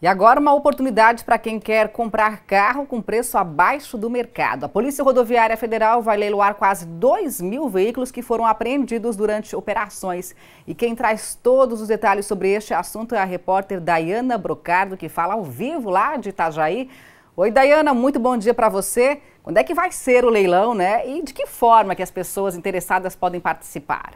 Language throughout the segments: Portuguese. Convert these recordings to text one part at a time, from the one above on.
E agora uma oportunidade para quem quer comprar carro com preço abaixo do mercado. A Polícia Rodoviária Federal vai leiloar quase 2 mil veículos que foram apreendidos durante operações. E quem traz todos os detalhes sobre este assunto é a repórter Dayana Brocardo, que fala ao vivo lá de Itajaí. Oi, Dayana, muito bom dia para você. Quando é que vai ser o leilão, né? E de que forma que as pessoas interessadas podem participar?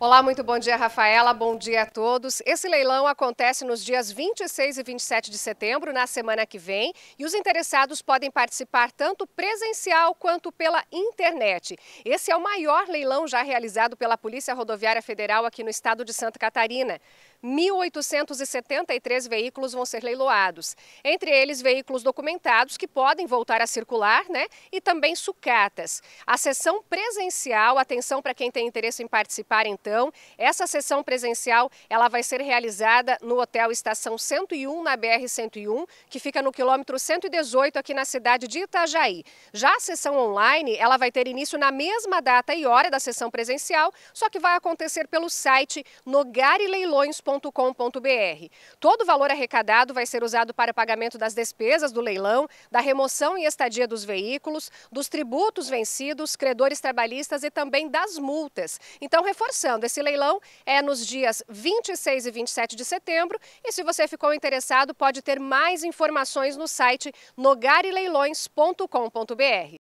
Olá, muito bom dia, Rafaela. Bom dia a todos. Esse leilão acontece nos dias 26 e 27 de setembro, na semana que vem, e os interessados podem participar tanto presencial quanto pela internet. Esse é o maior leilão já realizado pela Polícia Rodoviária Federal aqui no estado de Santa Catarina. 1.873 veículos vão ser leiloados. Entre eles, veículos documentados que podem voltar a circular né, e também sucatas. A sessão presencial, atenção para quem tem interesse em participar, então, essa sessão presencial ela vai ser realizada no Hotel Estação 101, na BR-101, que fica no quilômetro 118 aqui na cidade de Itajaí. Já a sessão online, ela vai ter início na mesma data e hora da sessão presencial, só que vai acontecer pelo site nogarileilões.com leilões.com.br. Todo o valor arrecadado vai ser usado para pagamento das despesas do leilão, da remoção e estadia dos veículos, dos tributos vencidos, credores trabalhistas e também das multas. Então, reforçando, esse leilão é nos dias 26 e 27 de setembro e se você ficou interessado, pode ter mais informações no site nogarileilões.com.br.